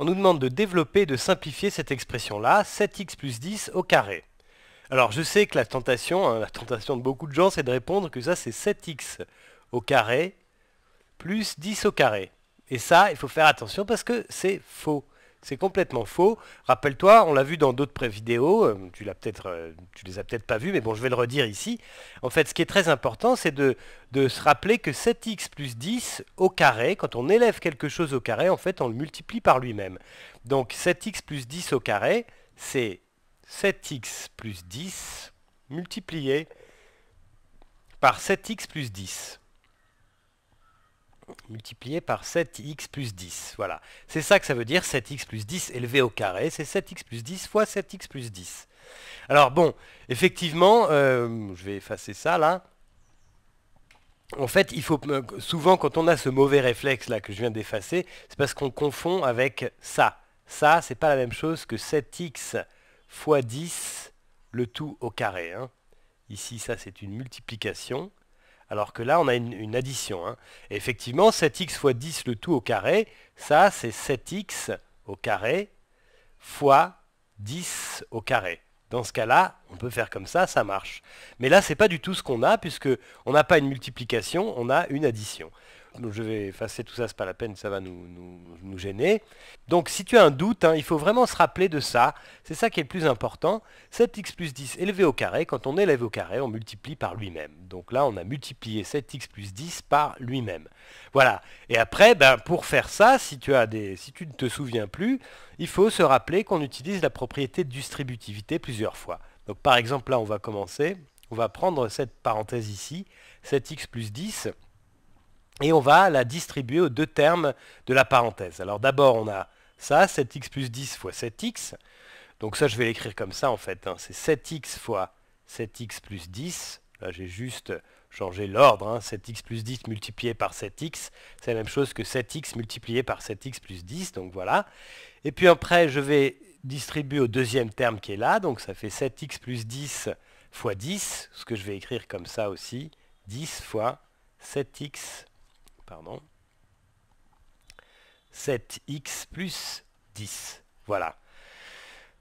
on nous demande de développer de simplifier cette expression-là, 7x plus 10 au carré. Alors je sais que la tentation, hein, la tentation de beaucoup de gens, c'est de répondre que ça c'est 7x au carré plus 10 au carré. Et ça, il faut faire attention parce que c'est faux. C'est complètement faux. Rappelle-toi, on l'a vu dans d'autres pré vidéos, euh, tu, ne euh, tu les as peut-être pas vues, mais bon, je vais le redire ici. En fait, ce qui est très important, c'est de, de se rappeler que 7x plus 10 au carré, quand on élève quelque chose au carré, en fait, on le multiplie par lui-même. Donc 7x plus 10 au carré, c'est 7x plus 10 multiplié par 7x plus 10 multiplié par 7x plus 10. Voilà, c'est ça que ça veut dire 7x plus 10 élevé au carré, c'est 7x plus 10 fois 7x plus 10. Alors bon, effectivement, euh, je vais effacer ça là. En fait, il faut euh, souvent quand on a ce mauvais réflexe là que je viens d'effacer, c'est parce qu'on confond avec ça. Ça, c'est pas la même chose que 7x fois 10, le tout au carré. Hein. Ici, ça c'est une multiplication. Alors que là, on a une, addition. Hein. effectivement, 7x fois 10, le tout au carré, ça, c'est 7x au carré fois 10 au carré. Dans ce cas-là, on peut faire comme ça, ça marche. Mais là, ce n'est pas du tout ce qu'on a, puisque on n'a pas une multiplication, on a une addition. Donc je vais effacer tout ça, n'est pas la peine, ça va nous, gêner. Donc si tu as un doute, hein, il faut vraiment se rappeler de ça. C'est ça qui est le plus important. 7x plus 10 élevé au carré, quand on élève au carré, on multiplie par lui-même. Donc là, on a multiplié 7x plus 10 par lui-même. Voilà. Et après, ben, pour faire ça, si tu, as des, si tu ne te souviens plus, il faut se rappeler qu'on utilise la propriété de distributivité plusieurs fois. Donc par exemple, là, on va commencer. On va prendre cette parenthèse ici, 7x plus 10 et on va la distribuer aux deux termes de la parenthèse. Alors d'abord, on a ça, 7x plus 10 fois 7x. Donc ça, je vais l'écrire comme ça, en fait. Hein. C'est 7x fois 7x plus 10. Là, j'ai juste changé l'ordre. 7x hein. plus 10 multiplié par 7x. C'est la même chose que 7x multiplié par 7x plus 10. Donc voilà. Et puis après, je vais distribuer au deuxième terme qui est là. Donc ça fait 7x plus 10 fois 10. Ce que je vais écrire comme ça aussi. 10 fois 7x pardon, 7x plus 10. Voilà.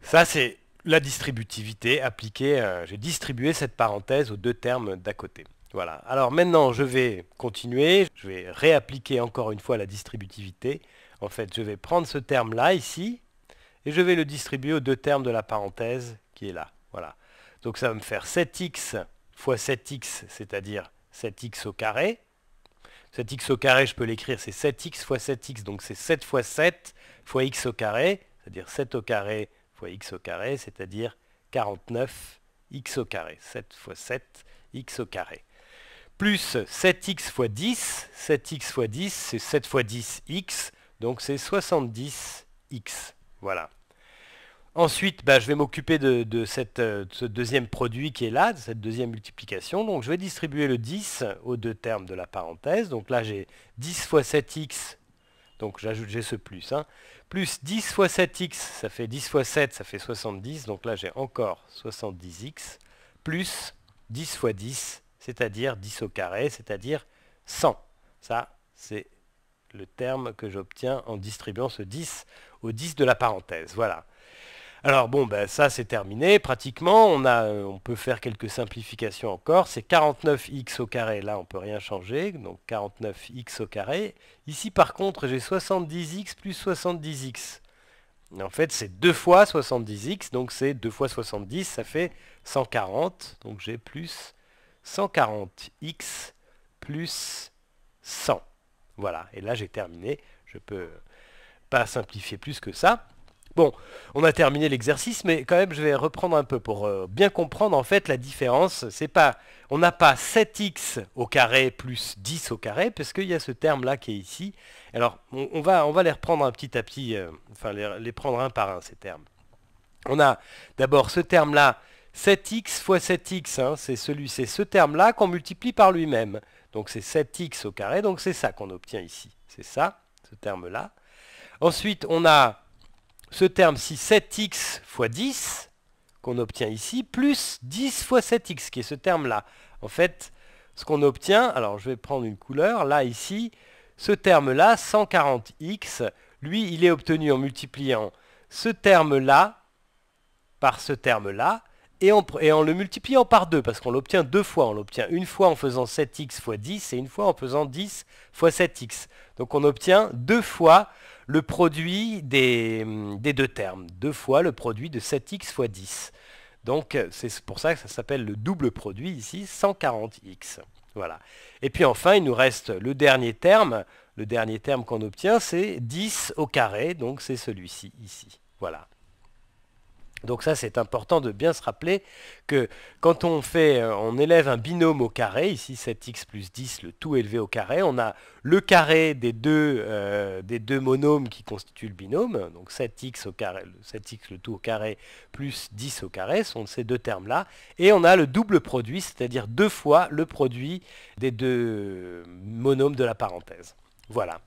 Ça, c'est la distributivité appliquée. Euh, j'ai distribué cette parenthèse aux deux termes d'à côté. Voilà. Alors maintenant, je vais continuer. Je vais réappliquer encore une fois la distributivité. En fait, je vais prendre ce terme-là, ici, et je vais le distribuer aux deux termes de la parenthèse qui est là. Voilà. Donc ça va me faire 7x fois 7x, c'est-à-dire 7x au carré, 7 x au carré, je peux l'écrire, c'est 7x fois 7x, donc c'est 7 fois 7 fois x au carré, c'est-à-dire 7 au carré fois x au carré, c'est-à-dire 49x au carré. 7 fois 7, x au carré. Plus 7x fois 10, 7x fois 10, c'est 7 fois 10, x, donc c'est 70x. Voilà. Ensuite, bah, je vais m'occuper euh, de, ce deuxième produit qui est là, de cette deuxième multiplication. Donc je vais distribuer le 10 aux deux termes de la parenthèse. Donc là, j'ai 10 fois 7x, donc j'ajoute j'ai ce plus, hein. plus 10 fois 7x, ça fait 10 fois 7, ça fait 70. Donc là, j'ai encore 70x, plus 10 fois 10, c'est-à-dire 10 au carré, c'est-à-dire 100. Ça, c'est le terme que j'obtiens en distribuant ce 10 au 10 de la parenthèse. Voilà. Alors bon, ben, ça c'est terminé pratiquement. On, euh, peut faire quelques simplifications encore. C'est 49x au carré, là on ne peut rien changer. Donc 49x au carré. Ici par contre j'ai 70x plus 70x. en fait c'est 2 fois 70x, donc c'est 2 fois 70, ça fait 140. Donc j'ai plus 140x plus 100. Voilà, et là j'ai terminé. Je peux pas simplifier plus que ça. Bon, on a terminé l'exercice, mais quand même, je vais reprendre un peu pour euh, bien comprendre en fait la différence. C'est pas, on n'a pas 7x au carré plus 10 au carré, parce qu'il y a ce terme-là qui est ici. Alors, on, va, on va les reprendre un petit à petit, euh, enfin les, prendre un par un, ces termes. On a d'abord ce terme-là, 7x fois 7x, hein, c'est celui, c'est ce terme-là qu'on multiplie par lui-même. Donc c'est 7x au carré, donc c'est ça qu'on obtient ici. C'est ça, ce terme-là. Ensuite, on a ce terme, si 7x fois 10, qu'on obtient ici, plus 10 fois 7x, qui est ce terme-là. En fait, ce qu'on obtient, alors je vais prendre une couleur, là, ici, ce terme-là, 140x, lui, il est obtenu en multipliant ce terme-là par ce terme-là, et en, et en, le multipliant par 2, parce qu'on l'obtient deux fois. On l'obtient une fois en faisant 7x fois 10, et une fois en faisant 10 fois 7x. Donc on obtient deux fois le produit hum, des, deux termes, deux fois le produit de 7x fois 10. Donc euh, c'est pour ça que ça s'appelle le double produit ici, 140x. Voilà. Et puis enfin, il nous reste le dernier terme. Le dernier terme qu'on obtient, c'est 10 au carré, donc c'est celui-ci ici. Voilà. Donc ça, c'est important de bien se rappeler que quand on fait, euh, on élève un binôme au carré, ici 7x plus 10, le tout élevé au carré, on a le carré des deux, euh, des deux monômes qui constituent le binôme, donc 7x, au carré, 7x le tout au carré plus 10 au carré, ce sont ces deux termes-là, et on a le double produit, c'est-à-dire deux fois le produit des deux monomes de la parenthèse. Voilà.